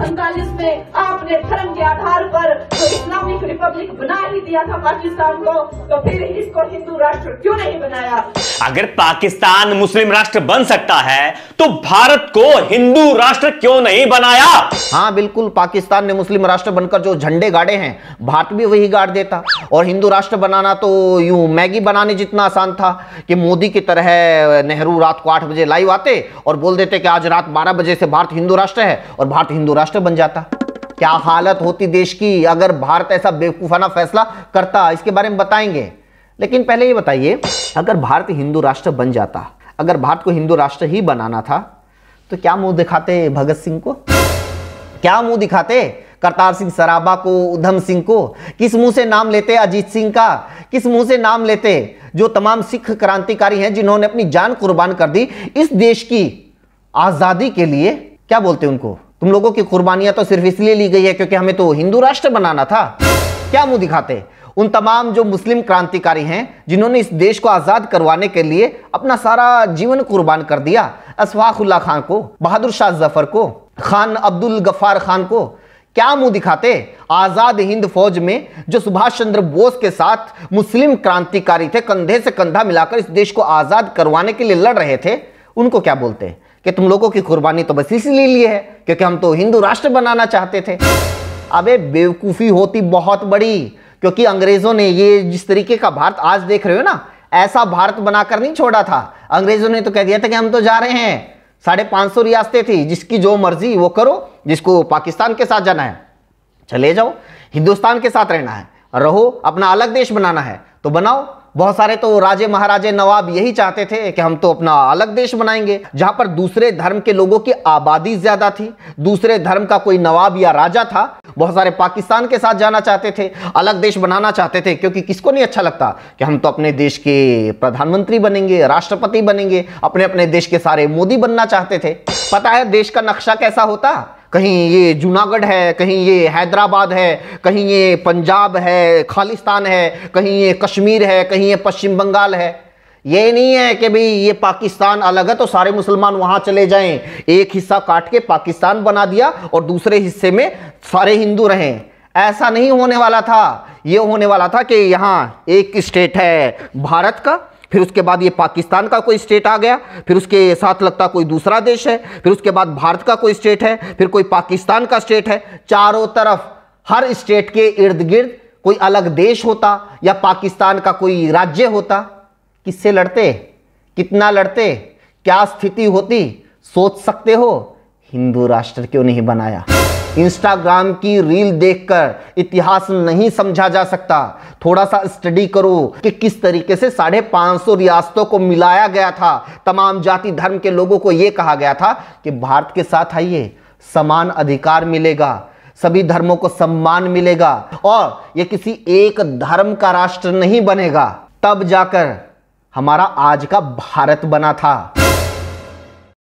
में आपने धर्म के आधार पर तो इस्लामिक रिपब्लिक बना ही दिया था पाकिस्तान को तो फिर इसको हिंदू राष्ट्र क्यों नहीं बनाया अगर पाकिस्तान मुस्लिम राष्ट्र बन सकता है तो भारत को हिंदू राष्ट्र क्यों नहीं बनाया हाँ बिल्कुल पाकिस्तान ने मुस्लिम राष्ट्र बनकर जो झंडे गाड़े हैं भारत भी वही गाड़ देता और हिंदू राष्ट्र बनाना तो यूं मैगी बनाने जितना आसान था कि मोदी की तरह नेहरू रात को आठ बजे लाइव आते और बोल देते कि आज रात बारह बजे से भारत हिंदू राष्ट्र है और भारत हिंदू राष्ट्र बन जाता क्या हालत होती देश की अगर भारत ऐसा बेवकूफ़ाना फैसला करता इसके बारे में बताएंगे लेकिन पहले ये बताइए अगर भारत हिंदू राष्ट्र बन जाता अगर भारत को हिंदू राष्ट्र ही बनाना था तो क्या मुंह दिखाते भगत सिंह को क्या मुंह दिखाते करतार सिंह सराबा को उधम सिंह को किस मुंह से नाम लेते अजीत सिंह का किस मुंह से नाम लेते जो तमाम सिख क्रांतिकारी हैं जिन्होंने अपनी जान कुर्बान कर दी इस देश की आज़ादी के लिए क्या बोलते उनको तुम लोगों की कुर्बानियां तो सिर्फ इसलिए ली गई है क्योंकि हमें तो हिंदू राष्ट्र बनाना था क्या मुंह दिखाते उन तमाम जो मुस्लिम क्रांतिकारी हैं जिन्होंने इस देश को आज़ाद करवाने के लिए अपना सारा जीवन कुर्बान कर दिया अशफाक खान को बहादुर शाह जफर को खान अब्दुल गफार खान को क्या मुंह दिखाते आजाद हिंद फौज में जो सुभाष चंद्र बोस के साथ मुस्लिम क्रांतिकारी थे कंधे से कंधा मिलाकर इस देश को आजाद करवाने के लिए लड़ रहे थे उनको क्या बोलते हैं कि तुम लोगों की कुर्बानी तो बस इसीलिए लिए है क्योंकि हम तो हिंदू राष्ट्र बनाना चाहते थे अबे बेवकूफ़ी होती बहुत बड़ी क्योंकि अंग्रेजों ने ये जिस तरीके का भारत आज देख रहे हो ना ऐसा भारत बनाकर नहीं छोड़ा था अंग्रेजों ने तो कह दिया था कि हम तो जा रहे हैं साढ़े पाँच सौ रियासतें थी जिसकी जो मर्जी वो करो जिसको पाकिस्तान के साथ जाना है चले जाओ हिंदुस्तान के साथ रहना है रहो अपना अलग देश बनाना है तो बनाओ बहुत सारे तो राजे महाराजे नवाब यही चाहते थे कि हम तो अपना अलग देश बनाएंगे जहां पर दूसरे धर्म के लोगों की आबादी ज्यादा थी दूसरे धर्म का कोई नवाब या राजा था बहुत सारे पाकिस्तान के साथ जाना चाहते थे अलग देश बनाना चाहते थे क्योंकि किसको नहीं अच्छा लगता कि हम तो अपने देश के प्रधानमंत्री बनेंगे राष्ट्रपति बनेंगे अपने अपने देश के सारे मोदी बनना चाहते थे पता है देश का नक्शा कैसा होता कहीं ये जूनागढ़ है कहीं ये हैदराबाद है कहीं ये पंजाब है खालिस्तान है कहीं ये कश्मीर है कहीं ये पश्चिम बंगाल है ये नहीं है कि भाई ये पाकिस्तान अलग है तो सारे मुसलमान वहां चले जाएं एक हिस्सा काट के पाकिस्तान बना दिया और दूसरे हिस्से में सारे हिंदू रहें ऐसा नहीं होने वाला था ये होने वाला था कि यहाँ एक स्टेट है भारत का फिर उसके बाद ये पाकिस्तान का कोई स्टेट आ गया फिर उसके साथ लगता कोई दूसरा देश है फिर उसके बाद भारत का कोई स्टेट है फिर कोई पाकिस्तान का स्टेट है चारों तरफ हर स्टेट के इर्द गिर्द कोई अलग देश होता या पाकिस्तान का कोई राज्य होता किससे लड़ते कितना लड़ते क्या स्थिति होती सोच सकते हो हिंदू राष्ट्र क्यों नहीं बनाया इंस्टाग्राम की रील देखकर इतिहास नहीं समझा जा सकता थोड़ा सा स्टडी करो कि किस तरीके से साढ़े पाँच सौ रियासतों को मिलाया गया था तमाम जाति धर्म के लोगों को ये कहा गया था कि भारत के साथ आइए समान अधिकार मिलेगा सभी धर्मों को सम्मान मिलेगा और ये किसी एक धर्म का राष्ट्र नहीं बनेगा तब जाकर हमारा आज का भारत बना था